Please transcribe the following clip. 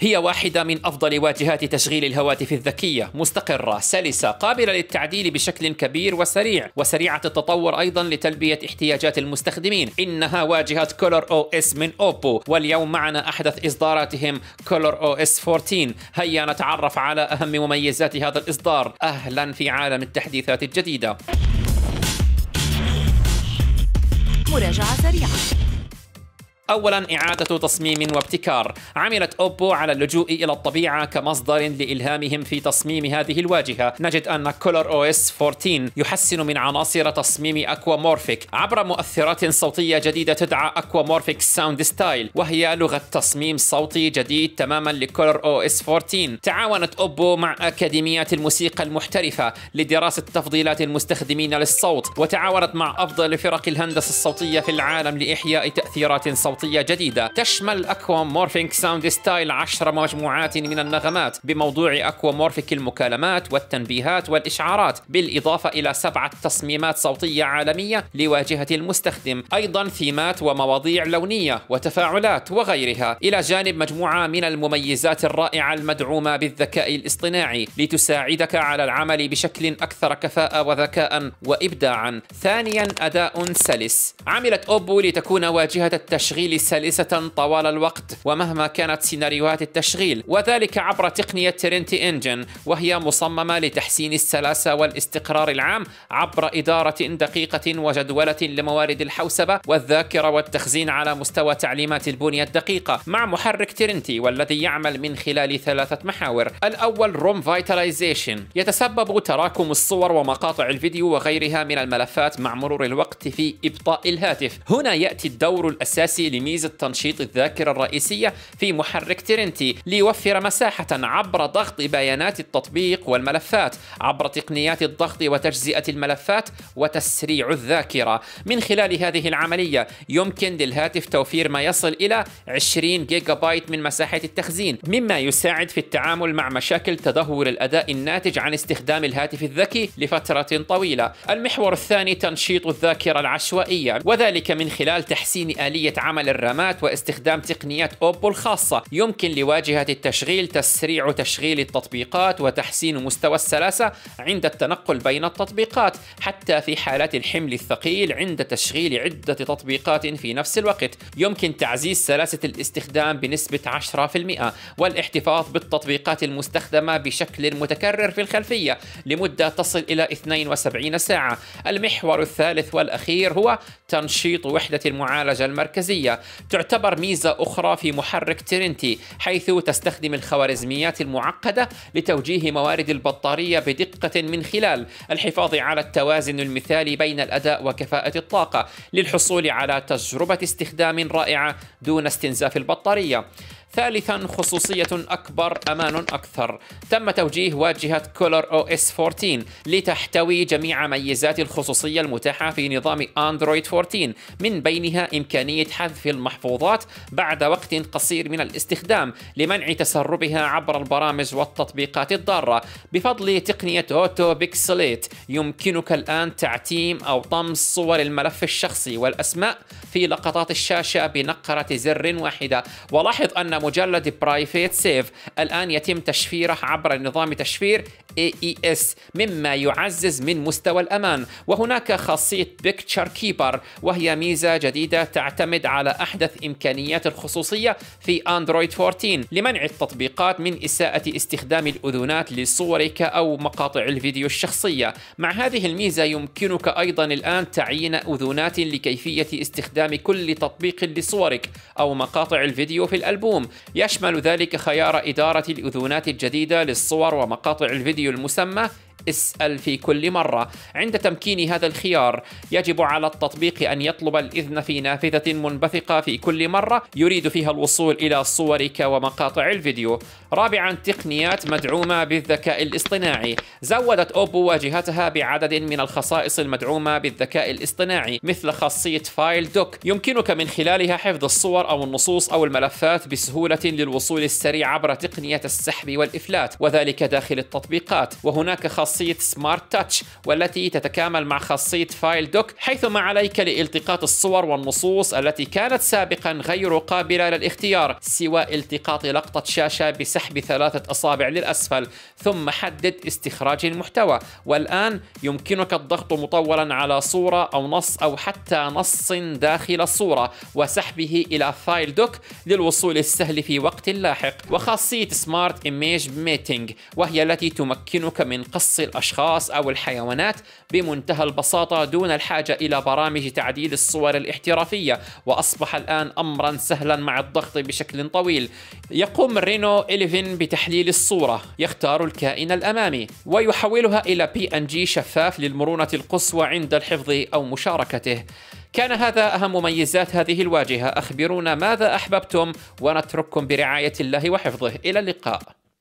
هي واحدة من أفضل واجهات تشغيل الهواتف الذكية مستقرة سلسة قابلة للتعديل بشكل كبير وسريع وسريعة التطور أيضا لتلبية احتياجات المستخدمين إنها واجهة كولر أو إس من أوبو واليوم معنا أحدث إصداراتهم كولر أو إس 14 هيا نتعرف على أهم مميزات هذا الإصدار أهلا في عالم التحديثات الجديدة مراجعة سريعة أولا إعادة تصميم وابتكار عملت أوبو على اللجوء إلى الطبيعة كمصدر لإلهامهم في تصميم هذه الواجهة نجد أن كولر أو إس 14 يحسن من عناصر تصميم أكوامورفيك عبر مؤثرات صوتية جديدة تدعى أكوامورفيك ساوند ستايل وهي لغة تصميم صوتي جديد تماما لكولر أو إس 14 تعاونت أوبو مع أكاديميات الموسيقى المحترفة لدراسة تفضيلات المستخدمين للصوت وتعاونت مع أفضل فرق الهندسة الصوتية في العالم لإحياء تأثيرات صوتية صوتية جديدة تشمل أكوا مورفينج ساوند ستايل 10 مجموعات من النغمات بموضوع أكوا مورفيك المكالمات والتنبيهات والإشعارات بالإضافة إلى سبعة تصميمات صوتية عالمية لواجهة المستخدم أيضا ثيمات ومواضيع لونية وتفاعلات وغيرها إلى جانب مجموعة من المميزات الرائعة المدعومة بالذكاء الاصطناعي لتساعدك على العمل بشكل أكثر كفاءة وذكاء وإبداعا ثانيا أداء سلس عملت أوبو لتكون واجهة التشغيل التشغيل سلسة طوال الوقت ومهما كانت سيناريوهات التشغيل وذلك عبر تقنية ترنتي إنجن وهي مصممة لتحسين السلاسة والاستقرار العام عبر إدارة دقيقة وجدولة لموارد الحوسبة والذاكرة والتخزين على مستوى تعليمات البنية الدقيقة مع محرك ترنتي والذي يعمل من خلال ثلاثة محاور الأول روم فيتاليزيشن يتسبب تراكم الصور ومقاطع الفيديو وغيرها من الملفات مع مرور الوقت في إبطاء الهاتف هنا يأتي الدور الأساسي لميزة تنشيط الذاكرة الرئيسية في محرك ترنتي ليوفر مساحة عبر ضغط بيانات التطبيق والملفات عبر تقنيات الضغط وتجزئة الملفات وتسريع الذاكرة من خلال هذه العملية يمكن للهاتف توفير ما يصل إلى 20 جيجا بايت من مساحة التخزين مما يساعد في التعامل مع مشاكل تدهور الأداء الناتج عن استخدام الهاتف الذكي لفترة طويلة المحور الثاني تنشيط الذاكرة العشوائية وذلك من خلال تحسين آلية عمل للرامات واستخدام تقنيات أوبو الخاصة يمكن لواجهة التشغيل تسريع تشغيل التطبيقات وتحسين مستوى السلاسة عند التنقل بين التطبيقات حتى في حالات الحمل الثقيل عند تشغيل عدة تطبيقات في نفس الوقت يمكن تعزيز سلاسة الاستخدام بنسبة 10% والاحتفاظ بالتطبيقات المستخدمة بشكل متكرر في الخلفية لمدة تصل إلى 72 ساعة المحور الثالث والأخير هو تنشيط وحدة المعالجة المركزية تعتبر ميزة أخرى في محرك ترينتي حيث تستخدم الخوارزميات المعقدة لتوجيه موارد البطارية بدقة من خلال الحفاظ على التوازن المثالي بين الأداء وكفاءة الطاقة للحصول على تجربة استخدام رائعة دون استنزاف البطارية ثالثا خصوصية أكبر أمان أكثر تم توجيه واجهة كولر أو اس 14 لتحتوي جميع ميزات الخصوصية المتاحة في نظام أندرويد 14 من بينها إمكانية حذف المحفوظات بعد وقت قصير من الاستخدام لمنع تسربها عبر البرامج والتطبيقات الضارة بفضل تقنية أوتو بيكسليت يمكنك الآن تعتيم أو طمس صور الملف الشخصي والأسماء في لقطات الشاشة بنقرة زر واحدة ولاحظ أن مجلد برايفيت سيف الآن يتم تشفيره عبر نظام تشفير AES مما يعزز من مستوى الأمان وهناك خاصية بيكتشر كيبر وهي ميزة جديدة تعتمد على أحدث إمكانيات الخصوصية في أندرويد 14 لمنع التطبيقات من إساءة استخدام الأذونات لصورك أو مقاطع الفيديو الشخصية مع هذه الميزة يمكنك أيضا الآن تعيين أذونات لكيفية استخدام كل تطبيق لصورك أو مقاطع الفيديو في الألبوم يشمل ذلك خيار إدارة الأذونات الجديدة للصور ومقاطع الفيديو المسمى اسأل في كل مرة عند تمكين هذا الخيار يجب على التطبيق أن يطلب الإذن في نافذة منبثقة في كل مرة يريد فيها الوصول إلى صورك ومقاطع الفيديو رابعا تقنيات مدعومة بالذكاء الاصطناعي زودت أوبو واجهتها بعدد من الخصائص المدعومة بالذكاء الاصطناعي مثل خاصية فايل دوك يمكنك من خلالها حفظ الصور أو النصوص أو الملفات بسهولة للوصول السريع عبر تقنية السحب والإفلات وذلك داخل التطبيقات وهناك خاصية خاصية سمارت تاتش والتي تتكامل مع خاصية فايل دوك حيث ما عليك لالتقاط الصور والنصوص التي كانت سابقا غير قابلة للاختيار سوى التقاط لقطة شاشة بسحب ثلاثة أصابع للأسفل ثم حدد استخراج المحتوى والآن يمكنك الضغط مطولا على صورة أو نص أو حتى نص داخل الصورة وسحبه إلى فايل دوك للوصول السهل في وقت لاحق وخاصية سمارت ايميج ميتنج وهي التي تمكنك من قص شخصي الأشخاص أو الحيوانات بمنتهى البساطة دون الحاجة إلى برامج تعديل الصور الاحترافية وأصبح الآن أمرا سهلا مع الضغط بشكل طويل يقوم رينو 11 بتحليل الصورة يختار الكائن الأمامي ويحولها إلى بي أن جي شفاف للمرونة القصوى عند الحفظ أو مشاركته كان هذا أهم مميزات هذه الواجهة أخبرونا ماذا أحببتم ونترككم برعاية الله وحفظه إلى اللقاء